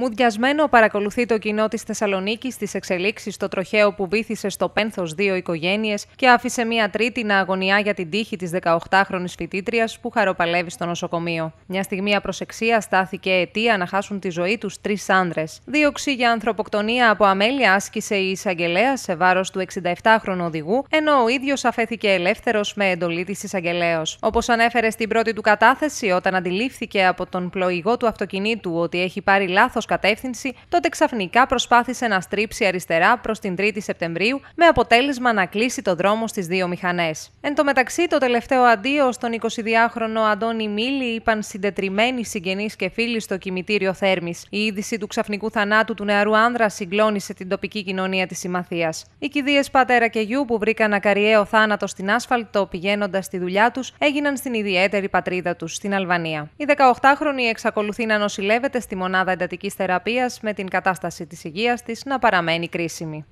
Μουδιασμένο παρακολουθεί το κοινό της Θεσσαλονίκης τις εξελίξεις στο τροχαίο που βήθησε στο πένθος δύο οικογένειες και άφησε μία τρίτη να αγωνιά για την τύχη της 18χρονη φοιτήτριας που χαροπαλεύει στο νοσοκομείο. Μια στιγμή απροσεξία στάθηκε αιτία να χάσουν τη ζωή τους τρεις άνδρες. Δίωξη για ανθρωποκτονία από αμέλεια άσκησε η εισαγγελέα σε βάρος του 67χρονου οδηγού, ενώ ο ίδιος αφέθηκε ελεύθερος με εντολή της εισαγγελέως. Όπως ανέφερε στην πρώτη του κατάθεση, όταν αντιλήφθηκε από τον πλοηγό του αυτοκινήτου ότι έχει πάρει λάθος κατεύθυνση, τότε ξαφνικά προσπάθησε να στρίψει αριστερά προς την 3η Σεπτεμβρίου, με αποτέλεσμα να κλείσει το δρόμο στις δύο μηχανές. Εν τω μεταξύ, το τελευταίο αντίο στον 22χρονο Αντώνη Μίλη είπαν συντετριμένοι συγγενείς και φίλοι στο κημητήριο Θέρμης. Η είδηση του ξαφνικού θανάτου του νεαρού άνδρα συγκλώνησε την τοπική κοινωνία της Συμμαθίας. Οι κηδείες πατέρα και γιου που βρήκαν ακαριαίο θάνατο στην άσφαλτο πηγαίνοντας στη δουλειά τους έγιναν στην ιδιαίτερη πατρίδα τους, στην Αλβανία. Η 18χρονη εξακολουθεί να νοσηλεύεται στη μονάδα εντατικής θεραπείας με την κατάσταση της υγείας της να παραμένει κρίσιμη.